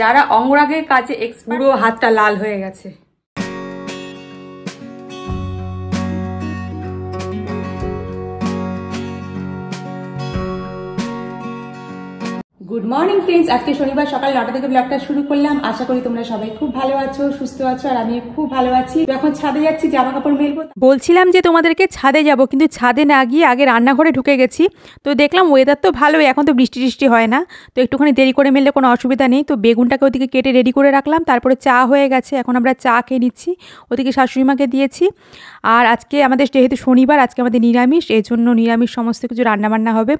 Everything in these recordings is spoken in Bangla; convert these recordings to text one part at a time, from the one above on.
যারা অঙ্গরাগের কাজে এক্স পুরো হাতটা লাল হয়ে গেছে গুড মর্নিং ফ্রেন্ডস আজকে শনিবার সকাল নটা থেকে ব্লগটা শুরু করলাম আশা করি তোমরা সবাই খুব ভালো আছো সুস্থ আছো আর আমি খুব ভালো আছি এখন ছাদে যাচ্ছি জামা কাপড় মেলবো বলছিলাম যে তোমাদেরকে ছাদে যাব কিন্তু ছাদে না গিয়ে আগে রান্নাঘরে ঢুকে গেছি তো দেখলাম ওয়েদার তো ভালোই এখন তো বৃষ্টি টিষ্টি হয় না তো একটুখানি দেরি করে মেললে কোনো অসুবিধা নেই তো বেগুনটাকে ওদিকে কেটে রেডি করে রাখলাম তারপরে চা হয়ে গেছে এখন আমরা চা খেয়ে নিচ্ছি ওদিকে শাশুড়িমাকে দিয়েছি আর আজকে আমাদের যেহেতু শনিবার আজকে আমাদের নিরামিষ এই জন্য নিরামিষ সমস্ত কিছু রান্নাবান্না হবে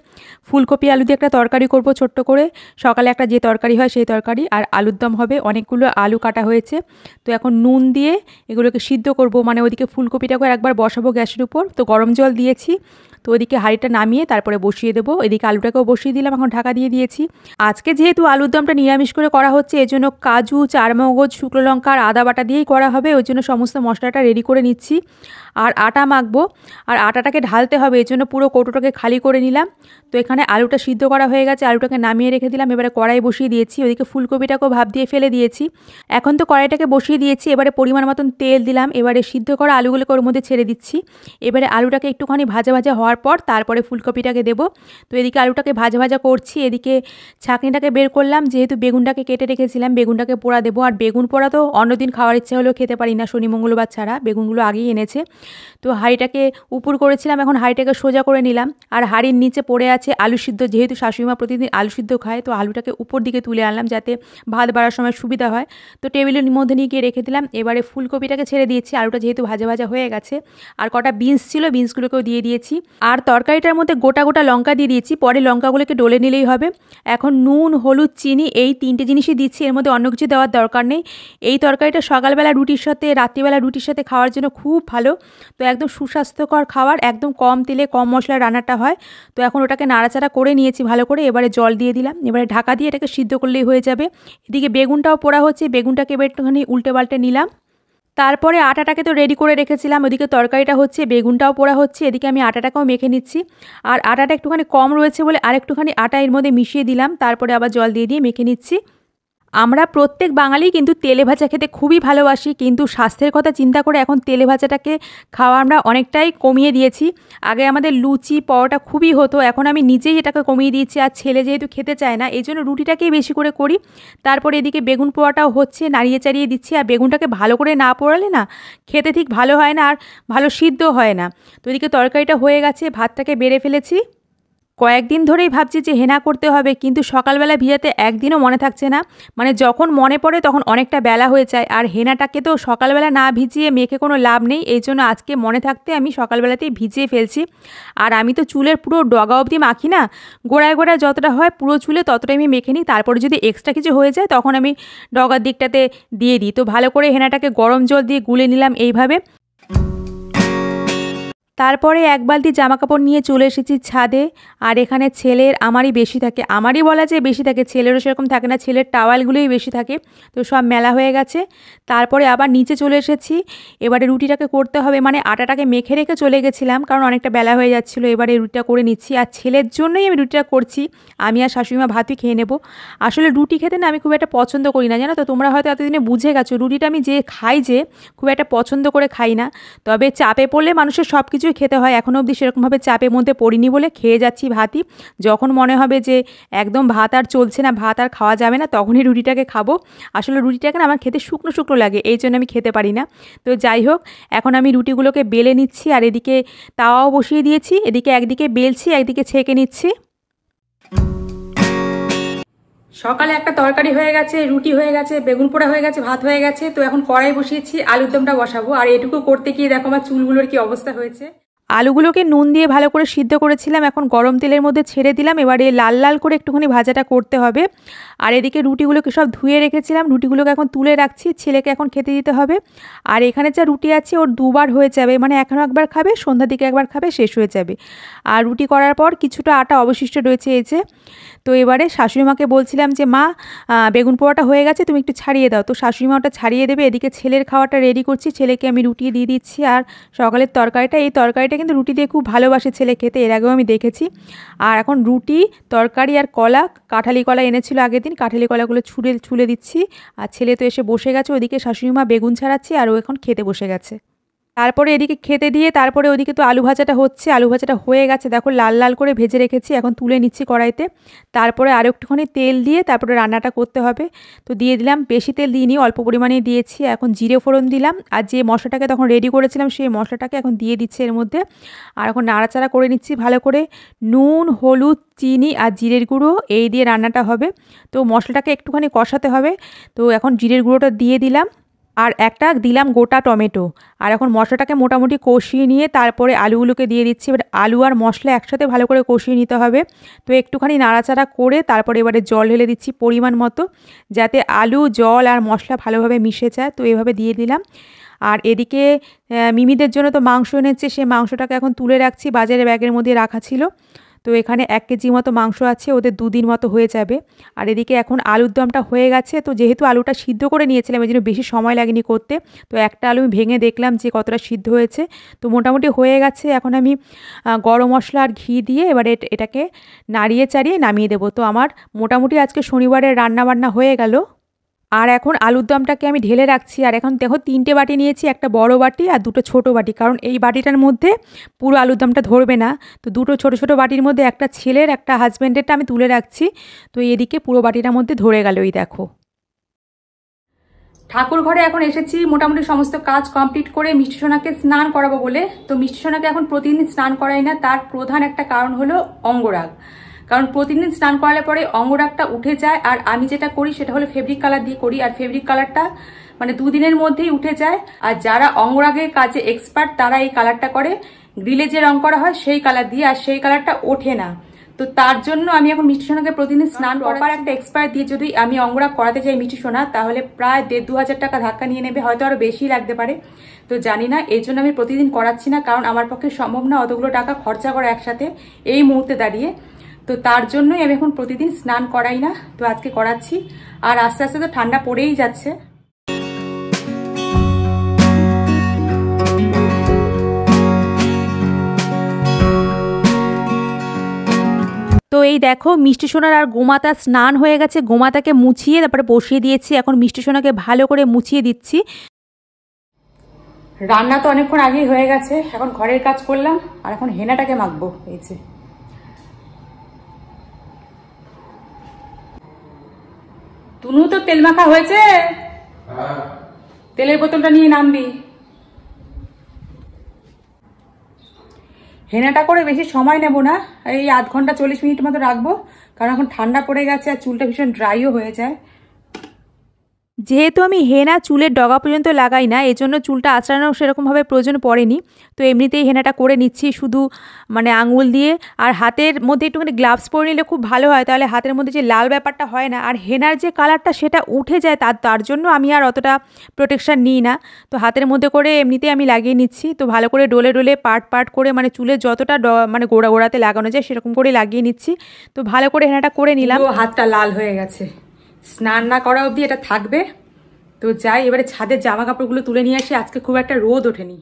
ফুলকপি আলু দিয়ে একটা তরকারি করবো ছোট্ট করে সকালে একটা যে তরকারি হয় সেই তরকারি আর আলুর দম হবে অনেকগুলো আলু কাটা হয়েছে তো এখন নুন দিয়ে এগুলোকে সিদ্ধ করব মানে ওদিকে ফুলকপিটাকে একবার বসাবো গ্যাসের উপর তো গরম জল দিয়েছি তো ওদিকে হাঁড়িটা নামিয়ে তারপরে বসিয়ে দেবো এদিকে আলুটাকেও বসিয়ে দিলাম এখন ঢাকা দিয়ে দিয়েছি আজকে যেহেতু আলুর দমটা নিরামিষ করে করা হচ্ছে এই জন্য কাজু চারমগজ শুকনো লঙ্কা আর আদা বাটা দিয়েই করা হবে ওই জন্য সমস্ত মশলাটা রেডি করে নিচ্ছি আর আটা মাখবো আর আটাটাকে ঢালতে হবে এই জন্য পুরো কৌটোটাকে খালি করে নিলাম তো এখানে আলুটা সিদ্ধ করা হয়ে গেছে আলুটাকে নামিয়ে রেখে দিলাম এবারে কড়াই বসিয়ে দিয়েছি ওদিকে ফুলকপিটাকেও ভাব দিয়ে ফেলে দিয়েছি এখন তো কড়াইটাকে বসিয়ে দিয়েছি এবারে পরিমাণ মতন তেল দিলাম এবারে সিদ্ধ করা আলুগুলোকে ওর মধ্যে ছেড়ে দিচ্ছি এবারে আলুটাকে একটুখানি ভাজা ভাজা হওয়ার হওয়ার পর তারপরে ফুলকপিটাকে দেব তো এদিকে আলুটাকে ভাজা ভাজা করছি এদিকে ছাঁকনিটাকে বের করলাম যেহেতু বেগুনটাকে কেটে রেখেছিলাম বেগুনটাকে পোড়া দেবো আর বেগুন পোড়া তো অন্যদিন খাওয়ার ইচ্ছে হলেও খেতে পারি না শনি মঙ্গলবার ছাড়া বেগুনগুলো আগেই এনেছে তো হাঁড়িটাকে উপর করেছিলাম এখন হাঁড়িটাকে সোজা করে নিলাম আর হাঁড়ির নিচে পড়ে আছে আলু সিদ্ধ যেহেতু শাশুড়িমা প্রতিদিন আলু সিদ্ধ খায় তো আলুটাকে উপর দিকে তুলে আনলাম যাতে ভাত বাড়ার সময় সুবিধা হয় তো টেবিলের মধ্যে নিয়ে গিয়ে রেখে দিলাম এবারে ফুলকপিটাকে ছেড়ে দিয়েছি আলুটা যেহেতু ভাজা ভাজা হয়ে গেছে আর কটা বিনস ছিল বিনসগুলোকেও দিয়ে দিয়েছি আর তরকারিটার মধ্যে গোটা গোটা লঙ্কা দিয়ে দিয়েছি পরে লঙ্কাগুলোকে ডলে নিলেই হবে এখন নুন হলুদ চিনি এই তিনটে জিনিসই দিচ্ছি এর মধ্যে অন্য কিছু দেওয়ার দরকার নেই এই তরকারিটা সকালবেলা রুটির সাথে রাত্রিবেলা রুটির সাথে খাওয়ার জন্য খুব ভালো তো একদম সুস্বাস্থ্যকর খাবার একদম কম তেলে কম মশলা রান্নাটা হয় তো এখন ওটাকে নাড়াচাড়া করে নিয়েছি ভালো করে এবারে জল দিয়ে দিলাম এবারে ঢাকা দিয়ে এটাকে সিদ্ধ করলেই হয়ে যাবে এদিকে বেগুনটাও পোড়া হচ্ছে বেগুনটাকে এবার একটুখানি উল্টে পাল্টে নিলাম তারপরে আটাটাকে তো রেডি করে রেখেছিলাম ওদিকে তরকারিটা হচ্ছে বেগুনটাও পোড়া হচ্ছে এদিকে আমি আটাটাকেও মেখে নিচ্ছি আর আটাটা একটুখানি কম রয়েছে বলে আর একটুখানি আটা এর মধ্যে মিশিয়ে দিলাম তারপরে আবার জল দিয়ে দিয়ে মেখে নিচ্ছি আমরা প্রত্যেক বাঙালি কিন্তু তেলে ভাজা খেতে খুবই ভালোবাসি কিন্তু স্বাস্থ্যের কথা চিন্তা করে এখন তেলে ভাজাটাকে খাওয়া আমরা অনেকটাই কমিয়ে দিয়েছি আগে আমাদের লুচি পরোটা খুবই হতো এখন আমি নিজেই এটাকে কমিয়ে দিয়েছি আর ছেলে যেহেতু খেতে চায় না এই জন্য রুটিটাকেই বেশি করে করি তারপর এদিকে বেগুন পোড়াটাও হচ্ছে নাড়িয়ে চাড়িয়ে দিচ্ছি আর বেগুনটাকে ভালো করে না পোড়ালে না খেতে ঠিক ভালো হয় না আর ভালো সিদ্ধ হয় না তো এদিকে তরকারিটা হয়ে গেছে ভাতটাকে বেড়ে ফেলেছি কয়েকদিন ধরেই ভাবছি যে হেনা করতে হবে কিন্তু সকালবেলা ভিজাতে একদিনও মনে থাকছে না মানে যখন মনে পড়ে তখন অনেকটা বেলা হয়ে যায় আর হেনাটাকে তো সকালবেলা না ভিজিয়ে মেখে কোনো লাভ নেই এই জন্য আজকে মনে থাকতে আমি সকালবেলাতেই ভিজিয়ে ফেলছি আর আমি তো চুলের পুরো ডগা অবধি মাখি না গোড়ায় গোড়ায় যতটা হয় পুরো চুলে ততটাই আমি মেখে নিই তারপরে যদি এক্সট্রা কিছু হয়ে যায় তখন আমি ডগার দিকটাতে দিয়ে দিই তো ভালো করে হেনাটাকে গরম জল দিয়ে গুলে নিলাম এইভাবে তারপরে এক বালতি জামাকাপড় নিয়ে চলে এসেছি ছাদে আর এখানে ছেলের আমারই বেশি থাকে আমারই বলা যে বেশি থাকে ছেলেরও সেরকম থাকে না ছেলের টাওয়ালগুলোই বেশি থাকে তো সব মেলা হয়ে গেছে তারপরে আবার নিচে চলে এসেছি এবারে রুটিটাকে করতে হবে মানে আটাটাকে মেখে রেখে চলে গেছিলাম কারণ অনেকটা বেলা হয়ে যাচ্ছিলো এবারে রুটিটা করে নিচ্ছি আর ছেলের জন্যই আমি রুটিটা করছি আমি আর শাশুড়িমা ভাতই খেয়ে নেবো আসলে রুটি খেতে না আমি খুব একটা পছন্দ করি না জানো তো তোমরা হয়তো এতদিনে বুঝে গেছো রুটিটা আমি যে খাই যে খুব একটা পছন্দ করে খাই না তবে চাপে পড়লে মানুষের সব কিছু কিছু খেতে হয় এখনও অবধি সেরকমভাবে চাপের মধ্যে পড়িনি বলে খেয়ে যাচ্ছি ভাতই যখন মনে হবে যে একদম ভাত আর চলছে না ভাত আর খাওয়া যাবে না তখনই রুটিটাকে খাবো আসলে রুটিটাকে না আমার খেতে শুকনো শুকনো লাগে এই জন্য আমি খেতে পারি না তো যাই হোক এখন আমি রুটিগুলোকে বেলে নিচ্ছি আর এদিকে তাওয়াও বসিয়ে দিয়েছি এদিকে একদিকে বেলছি একদিকে ছেঁকে নিচ্ছি সকালে একটা তরকারি হয়ে গেছে রুটি হয়ে গেছে বেগুন পোড়া হয়ে গেছে ভাত হয়ে গেছে তো এখন কড়াই বসিয়েছি আলুর দমটা বসাবো আর এটুকু করতে গিয়ে দেখো আমার চুলগুলোর কি অবস্থা হয়েছে আলুগুলোকে নুন দিয়ে ভালো করে সিদ্ধ করেছিলাম এখন গরম তেলের মধ্যে ছেড়ে দিলাম এবারে লাল লাল করে একটুখানি ভাজাটা করতে হবে আর এদিকে রুটিগুলোকে সব ধুয়ে রেখেছিলাম রুটিগুলোকে এখন তুলে রাখছি ছেলেকে এখন খেতে দিতে হবে আর এখানে যা রুটি আছে ওর দুবার হয়ে যাবে মানে এখনও একবার খাবে সন্ধ্যার দিকে একবার খাবে শেষ হয়ে যাবে আর রুটি করার পর কিছুটা আটা অবশিষ্ট রয়েছে এসে তো এবারে শাশুড়ি মাকে বলছিলাম যে মা বেগুন পোড়াটা হয়ে গেছে তুমি একটু ছাড়িয়ে দাও তো শাশুড়ি মা ওটা ছাড়িয়ে দেবে এদিকে ছেলের খাওয়াটা রেডি করছি ছেলেকে আমি রুটি দিয়ে দিচ্ছি আর সকালের তরকারিটা এই তরকারিটা কিন্তু রুটি দিয়ে খুব ভালোবাসে ছেলে খেতে এর আগেও আমি দেখেছি আর এখন রুটি তরকারি আর কলা কাঁঠালি কলা এনেছিল আগের দিন কাঁঠালি কলাগুলো ছুঁড়ে ছুলে দিচ্ছি আর ছেলে তো এসে বসে গেছে ওদিকে শাশুড়ি মা বেগুন ছাড়াচ্ছি আর ও এখন খেতে বসে গেছে তারপরে এদিকে খেতে দিয়ে তারপরে ওদিকে তো আলু ভাজাটা হচ্ছে আলু ভাজাটা হয়ে গেছে দেখো লাল লাল করে ভেজে রেখেছি এখন তুলে নিচ্ছি কড়াইতে তারপরে আরও একটুখানি তেল দিয়ে তারপরে রান্নাটা করতে হবে তো দিয়ে দিলাম বেশি তেল দিইনি অল্প পরিমাণে দিয়েছি এখন জিরে ফোড়ন দিলাম আর যে মশলাটাকে তখন রেডি করেছিলাম সেই মশলাটাকে এখন দিয়ে দিচ্ছি এর মধ্যে আর এখন নাড়াচাড়া করে নিচ্ছি ভালো করে নুন হলুদ চিনি আর জিরের গুঁড়ো এই দিয়ে রান্নাটা হবে তো মশলাটাকে একটুখানি কষাতে হবে তো এখন জিরের গুঁড়োটা দিয়ে দিলাম আর একটা দিলাম গোটা টমেটো আর এখন মশলাটাকে মোটামুটি কষিয়ে নিয়ে তারপরে আলুগুলোকে দিয়ে দিচ্ছি এবার আলু আর মশলা একসাথে ভালো করে কষিয়ে নিতে হবে তো একটুখানি নাড়াচাড়া করে তারপরে এবারে জল ঢেলে দিচ্ছি পরিমাণ মতো যাতে আলু জল আর মশলা ভালোভাবে মিশে যায় তো এভাবে দিয়ে দিলাম আর এদিকে মিমিদের জন্য তো মাংস এনেছে সে মাংসটাকে এখন তুলে রাখছি বাজারে ব্যাগের মধ্যে রাখা ছিল তো এখানে এক কেজি মতো মাংস আছে ওদের দুদিন মতো হয়ে যাবে আর এদিকে এখন আলুর দমটা হয়ে গেছে তো যেহেতু আলুটা সিদ্ধ করে নিয়েছিলাম এই জন্য বেশি সময় লাগেনি করতে তো একটা আলু আমি ভেঙে দেখলাম যে কতটা সিদ্ধ হয়েছে তো মোটামুটি হয়ে গেছে এখন আমি গরম মশলা আর ঘি দিয়ে এবারে এটাকে নাড়িয়ে চাড়িয়ে নামিয়ে দেবো তো আমার মোটামুটি আজকে শনিবারের রান্নাবান্না হয়ে গেল আর এখন আলুর দমটাকে আমি ঢেলে রাখছি আর এখন দেখো তিনটে বাটি নিয়েছি একটা বড় বাটি আর দুটো ছোট বাটি কারণ এই বাটিটার মধ্যে পুরো আলুর দমটা ধরবে না তো দুটো ছোট ছোট বাটির মধ্যে একটা ছেলের একটা হাজব্যান্ডেরটা আমি তুলে রাখছি তো এদিকে পুরো বাটিটার মধ্যে ধরে গেল এই দেখো ঠাকুর ঘরে এখন এসেছি মোটামুটি সমস্ত কাজ কমপ্লিট করে মিষ্টি সোনাকে স্নান করাবো বলে তো মিষ্টি সোনাকে এখন প্রতিদিন স্নান করাই না তার প্রধান একটা কারণ হলো অঙ্গরাগ কারণ প্রতিদিন স্নান করালে পরে অঙ্গরাগটা উঠে যায় আর আমি যেটা করি সেটা হলো ফেব্রিক কালার দিয়ে করি আর ফেব্রিক কালারটা মানে দুদিনের মধ্যেই উঠে যায় আর যারা অঙ্গরাগের কাজে এক্সপার্ট তারা এই কালারটা করে গ্রিলে যে রং করা হয় সেই কালার দিয়ে আর সেই কালারটা ওঠে না তো তার জন্য আমি এখন মিষ্টি সোনাকে প্রতিদিন স্নান করার একটা এক্সপায়ার দিয়ে যদি আমি অঙ্গরাগ করাতে যাই মিষ্টি সোনা তাহলে প্রায় দেড় দু হাজার টাকা ধাক্কা নিয়ে নেবে হয়তো আরও বেশি লাগতে পারে তো জানি না এই জন্য আমি প্রতিদিন করাচ্ছি না কারণ আমার পক্ষে সম্ভব না অতগুলো টাকা খরচা করা একসাথে এই মুহূর্তে দাঁড়িয়ে তো তার জন্যই আমি এখন প্রতিদিন স্নান করাই না তো আজকে করাচ্ছি আর আস্তে আস্তে তো ঠান্ডা পড়েই যাচ্ছে তো এই দেখো মিষ্টি সোনার আর গোমাতা স্নান হয়ে গেছে গোমাতাকে মুছিয়ে তারপরে বসিয়ে দিয়েছি এখন মিষ্টি সোনাকে ভালো করে মুছিয়ে দিচ্ছি রান্না তো অনেকক্ষণ আগেই হয়ে গেছে এখন ঘরের কাজ করলাম আর এখন হেনাটাকে মাখবো এই যে তুনু তো তেল মাখা হয়েছে হ্যাঁ। তেলের বোতলটা নিয়ে নামবি হেনাটা করে বেশি সময় নেব না এই আধ ঘন্টা চল্লিশ মিনিট মতো রাখবো কারণ এখন ঠান্ডা পড়ে গেছে আর চুলটা ভীষণ ড্রাইও হয়ে যায় যেহেতু আমি হেনা চুলের ডগা পর্যন্ত লাগাই না এজন্য চুলটা আঁচড়ানো সেরকমভাবে প্রয়োজন পড়েনি তো এমনিতেই হেনাটা করে নিচ্ছি শুধু মানে আঙুল দিয়ে আর হাতের মধ্যে একটুখানি গ্লাভস পরে নিলে খুব ভালো হয় তাহলে হাতের মধ্যে যে লাল ব্যাপারটা হয় না আর হেনার যে কালারটা সেটা উঠে যায় তার তার জন্য আমি আর অতটা প্রোটেকশান নিই না তো হাতের মধ্যে করে এমনিতেই আমি লাগিয়ে নিচ্ছি তো ভালো করে ডোলে ডোলে পাট পাট করে মানে চুলে যতটা ড মানে গোড়া গোড়াতে লাগানো যায় সেরকম করে লাগিয়ে নিচ্ছি তো ভালো করে হেনাটা করে নিলাম হাতটা লাল হয়ে গেছে স্নান না করা অবধি এটা থাকবে তো যাই এবারে ছাদের জামা কাপড়গুলো তুলে নিয়ে আসি আজকে খুব একটা রোদ ওঠেনি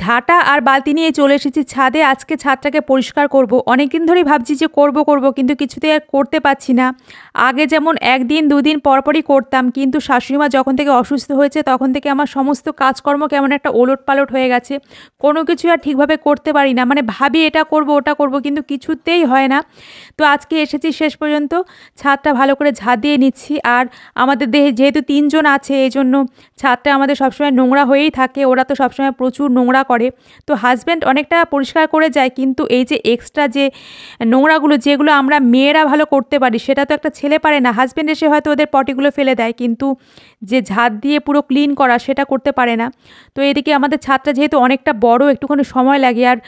ঝাঁটা আর বালতি নিয়ে চলে এসেছি ছাদে আজকে ছাদটাকে পরিষ্কার করব অনেক দিন ধরেই ভাবছি যে করব করব কিন্তু কিছুতে আর করতে পারছি না আগে যেমন একদিন দুদিন পরপরই করতাম কিন্তু শাশুড়িমা যখন থেকে অসুস্থ হয়েছে তখন থেকে আমার সমস্ত কাজকর্ম কেমন একটা ওলট পালট হয়ে গেছে কোনো কিছু আর ঠিকভাবে করতে পারি না মানে ভাবি এটা করব ওটা করব কিন্তু কিছুতেই হয় না তো আজকে এসেছি শেষ পর্যন্ত ছাদটা ভালো করে ঝাঁ দিয়ে নিচ্ছি আর আমাদের দেহে যেহেতু তিনজন আছে এই জন্য ছাদটা আমাদের সবসময় নোংরা হয়েই থাকে ওরা তো সবসময় প্রচুর নোংরা নোংরা করে তো হাজব্যান্ড অনেকটা পরিষ্কার করে যায় কিন্তু এই যে এক্সট্রা যে নোংরাগুলো যেগুলো আমরা মেয়েরা ভালো করতে পারি সেটা তো একটা ছেলে পারে না হাজব্যান্ড এসে হয়তো ওদের পটিগুলো ফেলে দেয় কিন্তু যে ঝাঁত দিয়ে পুরো ক্লিন করা সেটা করতে পারে না তো এদিকে আমাদের ছাদটা যেহেতু অনেকটা বড় একটুখানি সময় লাগে আর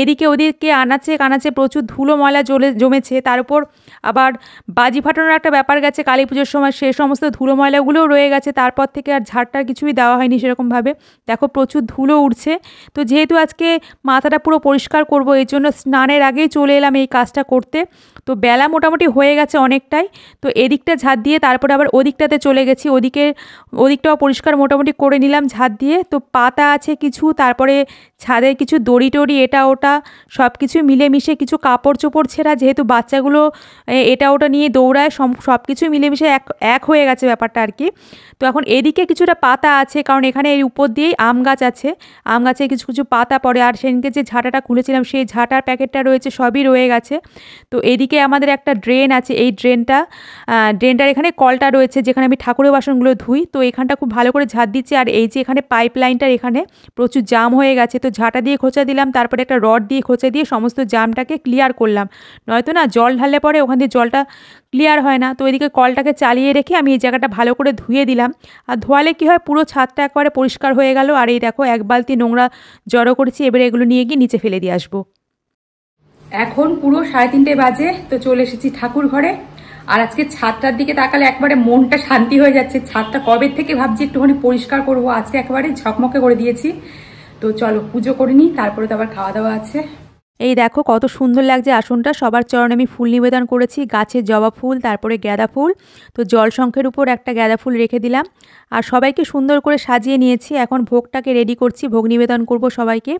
এদিকে ওদিকে আনাচে কানাচে প্রচুর ধুলো ময়লা জ্বলে জমেছে তার উপর আবার বাজি ফাটানোর একটা ব্যাপার গেছে কালী পুজোর সময় সে সমস্ত ধুলো ময়লাগুলোও রয়ে গেছে তারপর থেকে আর ঝাড়টার কিছুই দেওয়া হয়নি সেরকমভাবে দেখো প্রচুর ধুলো উঠছে তো যেহেতু আজকে মাথাটা পুরো পরিষ্কার করব এই জন্য স্নানের আগেই চলে এলাম এই কাজটা করতে তো বেলা মোটামুটি হয়ে গেছে অনেকটাই তো এদিকটা ঝাঁত দিয়ে তারপরে আবার ওদিকটাতে চলে গেছি ওদিকে ওদিকটাও পরিষ্কার মোটামুটি করে নিলাম ঝাঁত দিয়ে তো পাতা আছে কিছু তারপরে ছাদের কিছু দড়ি টড়ি এটা ওটা সব কিছু মিলেমিশে কিছু কাপড় চোপড় ছেঁড়া যেহেতু বাচ্চাগুলো এটা ওটা নিয়ে দৌড়ায় সব কিছু মিলেমিশে এক এক হয়ে গেছে ব্যাপারটা আর কি তো এখন এদিকে কিছুটা পাতা আছে কারণ এখানে এর উপর দিয়েই আম গাছ আছে আম গাছে কিছু কিছু পাতা পড়ে আর সেদিনকে যে ঝাঁটাটা খুলেছিলাম সেই ঝাঁটার প্যাকেটটা রয়েছে সবই রয়ে গেছে তো এদিকে আমাদের একটা ড্রেন আছে এই ড্রেনটা ড্রেনটার এখানে কলটা রয়েছে যেখানে আমি ঠাকুরের বাসনগুলো ধুই তো এখানটা খুব ভালো করে ঝাঁট দিচ্ছে আর এই যে এখানে পাইপ লাইনটার এখানে প্রচুর জাম হয়ে গেছে তো ঝাঁটা দিয়ে খোঁচা দিলাম তারপরে একটা রড দিয়ে খোঁচা দিয়ে সমস্ত জামটাকে ক্লিয়ার করলাম নয়তো না জল ঢাললে পরে ওখান দিয়ে জলটা ক্লিয়ার হয় না তো এদিকে কলটাকে চালিয়ে রেখে আমি এই জায়গাটা ভালো করে ধুয়ে দিলাম আর ধোয়ালে কি হয় পুরো ছাদটা একবারে পরিষ্কার হয়ে গেল আর এই দেখো এক বালতি নোংরা জড়ো করেছি এবারে এগুলো নিয়ে গিয়ে নিচে ফেলে দিয়ে আসবো এখন পুরো সাড়ে তিনটে বাজে তো চলে এসেছি ঠাকুর ঘরে আর আজকে ছাদটার দিকে তাকালে একবারে মনটা শান্তি হয়ে যাচ্ছে ছাদটা কবে থেকে ভাবছি একটুখানি পরিষ্কার করব আজকে একবারে ঝকমকে করে দিয়েছি তো চলো পুজো করে নিই তারপরে তো আবার খাওয়া দাওয়া আছে এই দেখো কত সুন্দর লাগছে আসনটা সবার চরণে আমি ফুল নিবেদন করেছি গাছের জবা ফুল তারপরে গ্যাদা ফুল তো জল শঙ্খের উপর একটা গ্যাদা ফুল রেখে দিলাম আর সবাইকে সুন্দর করে সাজিয়ে নিয়েছি এখন ভোগটাকে রেডি করছি ভোগ নিবেদন করব সবাইকে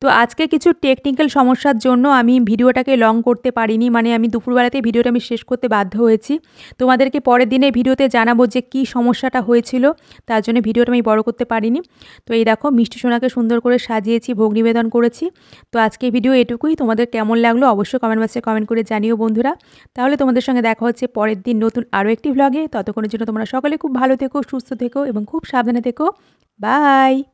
তো আজকে কিছু টেকনিক্যাল সমস্যার জন্য আমি ভিডিওটাকে লং করতে পারিনি মানে আমি দুপুরবেলাতে ভিডিওটা আমি শেষ করতে বাধ্য হয়েছি তোমাদেরকে পরের দিনে ভিডিওতে জানাবো যে কি সমস্যাটা হয়েছিল তার জন্য ভিডিওটা আমি বড় করতে পারিনি তো এই দেখো মিষ্টি সোনাকে সুন্দর করে সাজিয়েছি ভোগ নিবেদন করেছি তো আজকে ভিডিও এটু এটুকুই তোমাদের কেমন লাগলো অবশ্যই কমেন্ট বক্সে কমেন্ট করে জানিও বন্ধুরা তাহলে তোমাদের সঙ্গে দেখা হচ্ছে পরের দিন নতুন আরও একটি ভ্লগে ততক্ষণের জন্য তোমরা সকলে খুব ভালো থেকো সুস্থ থেকো এবং খুব সাবধানে থেকো বাই